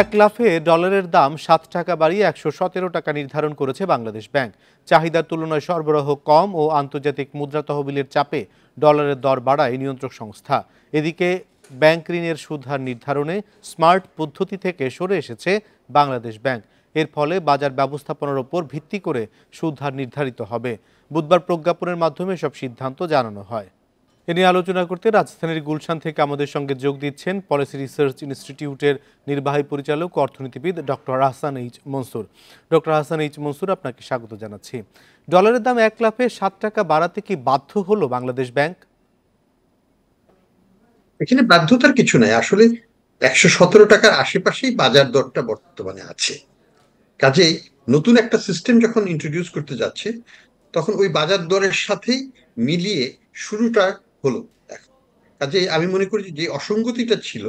এক লাফে ডলারের দাম সাত টাকা বাড়িয়ে একশো সতেরো টাকা নির্ধারণ করেছে বাংলাদেশ ব্যাংক চাহিদার তুলনায় সরবরাহ কম ও আন্তর্জাতিক মুদ্রা তহবিলের চাপে ডলারের দর বাড়ায় নিয়ন্ত্রক সংস্থা এদিকে ব্যাংক ঋণের সুদহার নির্ধারণে স্মার্ট পদ্ধতি থেকে সরে এসেছে বাংলাদেশ ব্যাংক এর ফলে বাজার ব্যবস্থাপনার ওপর ভিত্তি করে সুদহার নির্ধারিত হবে বুধবার প্রজ্ঞাপনের মাধ্যমে সব সিদ্ধান্ত জানানো হয় এ নিয়ে আলোচনা করতে রাজধানীর গুলশান থেকে আমাদের সঙ্গে যোগ দিচ্ছেন পলিসি রিসার্চ ইনস্টিটিউটের নির্বাহী পরিচালক অর্থনীতিবিদ doctor Hasan H Mansur doctor Hasan H Mansur আপনাকে স্বাগত জানাচ্ছি ডলারের দাম এক লাফে সাত টাকা বাড়াতে কি বাধ্য হলো বাংলাদেশ ব্যাংক এখানে বাধ্যতার কিছু নাই আসলে একশো সতেরো টাকার আশেপাশেই বাজার দরটা বর্তমানে আছে কাজে নতুন একটা সিস্টেম যখন ইন্ট্রোডিউস করতে যাচ্ছে তখন ওই বাজার দরের সাথেই মিলিয়ে শুরুটা হলো কাজে আমি মনে করি যে অসঙ্গতিটা ছিল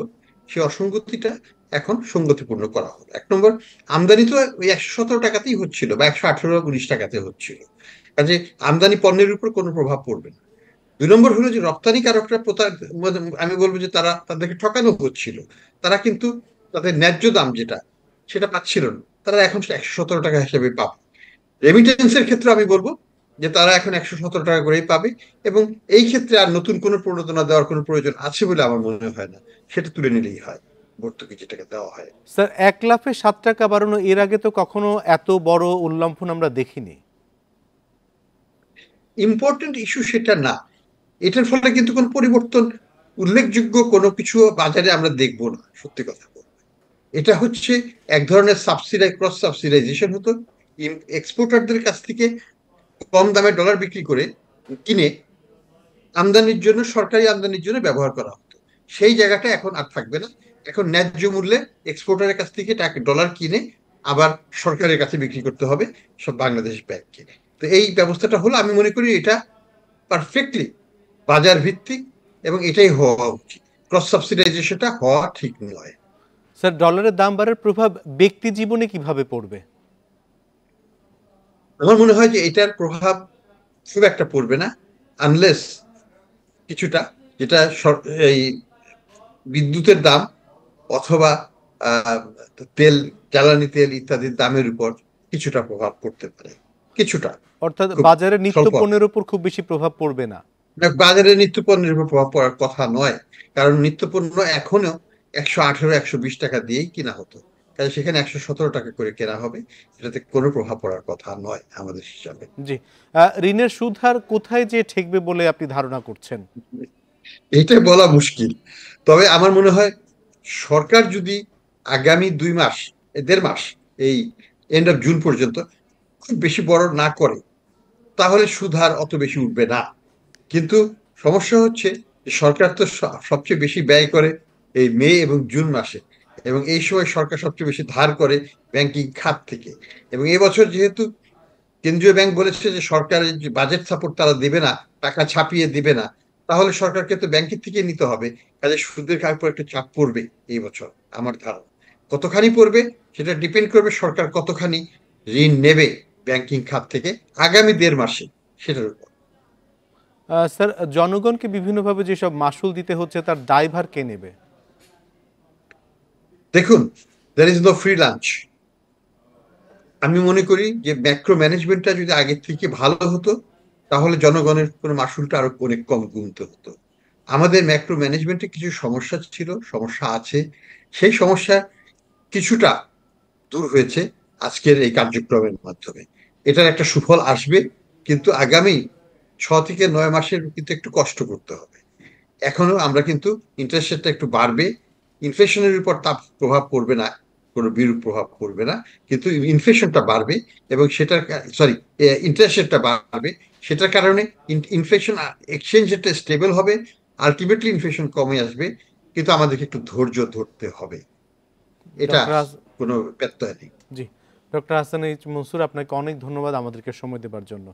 সেই অসঙ্গতিটা এখন সঙ্গতিপূর্ণ করা হলো এক নম্বর আমদানি তো ওই একশো সতেরো টাকাতেই হচ্ছিল বা একশো আঠেরো উনিশ টাকাতে হচ্ছিল কাজে আমদানি পণ্যের উপর কোনো প্রভাব পড়বে না দুই নম্বর হলো যে রপ্তানিকারকরা কারকরা আমি বলবো যে তারা তাদেরকে ঠকানো হচ্ছিল তারা কিন্তু তাদের ন্যায্য দাম যেটা সেটা পাচ্ছিল না তারা এখন একশো সতেরো টাকা হিসেবে পাবে রেমিটেন্সের ক্ষেত্রে আমি বলবো যে তারা এখন একশো সতেরো টাকা করেই পাবে এবং এই ক্ষেত্রে আর নতুন কোনো প্রণোদনা দেওয়ার কোনো প্রয়োজন আছে বলে আমার মনে হয় না সেটা তুলে নিলেই হয় ভর্তুকি যেটাকে দেওয়া হয় স্যার এক লাফে সাত টাকা বাড়ানো এর আগে তো কখনো এত বড় উল্লম্ফন আমরা দেখিনি ইম্পর্টেন্ট ইস্যু সেটা না এটার ফলে কিন্তু কোনো পরিবর্তন উল্লেখযোগ্য কোনো কিছু বাজারে আমরা দেখব না সত্যি কথা বল এটা হচ্ছে এক ধরনের সাবসিডাই ক্রস সাবসিডাইজেশন হতো এক্সপোর্টারদের কাছ থেকে কম দামে ডলার বিক্রি করে কিনে আমদানির জন্য সরকারি আমদানির জন্য ব্যবহার করা হতো সেই জায়গাটা এখন আর থাকবে না এখন ন্যায্য মূল্যে এক্সপোর্টারের কাছ থেকে টাকা ডলার কিনে আবার সরকারের কাছে বিক্রি করতে হবে সব বাংলাদেশ ব্যাংক কিনে তো এই ব্যবস্থাটা হলো আমি মনে করি এটা পারফেক্টলি বাজার ভিত্তিক এবং এটাই হওয়া উচিত ক্রস সাবসিডাইজেশনটা হওয়া ঠিক নয় স্যার ডলারের দাম বাড়ার প্রভাব ব্যক্তি জীবনে কিভাবে পড়বে আমার মনে হয় যে এটার প্রভাব খুব একটা পড়বে না আনলেস কিছুটা যেটা এই বিদ্যুতের দাম অথবা তেল জ্বালানি তেল ইত্যাদির দামের উপর কিছুটা প্রভাব পড়তে পারে কিছুটা অর্থাৎ বাজারে নিত্য পণ্যের উপর খুব বেশি প্রভাব পড়বে না বাজারে নিত্য পণ্যের উপর প্রভাব পড়ার কথা নয় কারণ নিত্য পণ্য এখনো একশো আঠেরো একশো বিশ টাকা দিয়েই কিনা হতো কাজে সেখানে একশো সতেরো টাকা করে কেনা হবে এটাতে কোনো প্রভাব পড়ার কথা নয় আমাদের হিসাবে জি ঋণের সুদ হার কোথায় যে ঠেকবে বলে আপনি ধারণা করছেন এটা বলা মুশকিল তবে আমার মনে হয় সরকার যদি আগামী দুই মাস দেড় মাস এই এন্ড অফ জুন পর্যন্ত খুব বেশি বড় না করে তাহলে সুধার অত বেশি উঠবে না কিন্তু সমস্যা হচ্ছে সরকার তো সবচেয়ে বেশি ব্যয় করে এই মে এবং জুন মাসে এবং এই সময় সরকার সবচেয়ে বেশি ধার করে ব্যাংকিং খাত থেকে এবং এবছর যেহেতু কেন্দ্রীয় ব্যাংক বলেছে যে সরকারের যে বাজেট সাপোর্ট তারা দেবে না টাকা ছাপিয়ে দেবে না তাহলে সরকারকে তো ব্যাংকের থেকে নিতে হবে কাজে সুদের কার উপর একটা চাপ পড়বে এই বছর আমার ধারণা কতখানি পড়বে সেটা ডিপেন্ড করবে সরকার কতখানি ঋণ নেবে ব্যাংকিং খাত থেকে আগামী দেড় মাসে সেটার উপর স্যার জনগণকে বিভিন্নভাবে যেসব মাসুল দিতে হচ্ছে তার দায়ভার কে নেবে দেখুন there is no free lunch আমি মনে করি যে ম্যাক্রো ম্যানেজমেন্টটা যদি আগের থেকে ভালো হতো তাহলে জনগণের কোনো মাসুলটা আরো অনেক কম গুনতে হতো আমাদের ম্যাক্রো ম্যানেজমেন্টে কিছু সমস্যা ছিল সমস্যা আছে সেই সমস্যা কিছুটা দূর হয়েছে আজকের এই কার্যক্রমের মাধ্যমে এটার একটা সুফল আসবে কিন্তু আগামী ছ থেকে নয় মাসের কিন্তু একটু কষ্ট করতে হবে এখনো আমরা কিন্তু ইন্টারেস্ট রেটটা একটু বাড়বে ইনফ্লেশনের উপর তাপ প্রভাব পড়বে না কোনো বিরূপ প্রভাব পড়বে না কিন্তু ইনফ্লেশনটা বাড়বে এবং সেটার সরি ইন্টারেস্ট রেটটা বাড়বে সেটার কারণে ইনফ্লেশন এক্সচেঞ্জ রেটটা স্টেবল হবে আলটিমেটলি ইনফ্লেশন কমে আসবে কিন্তু আমাদেরকে একটু ধৈর্য ধরতে হবে এটা কোনো ব্যত্যয় নেই জি ডক্টর হাসান মনসুর আপনাকে অনেক ধন্যবাদ আমাদেরকে সময় দেবার জন্য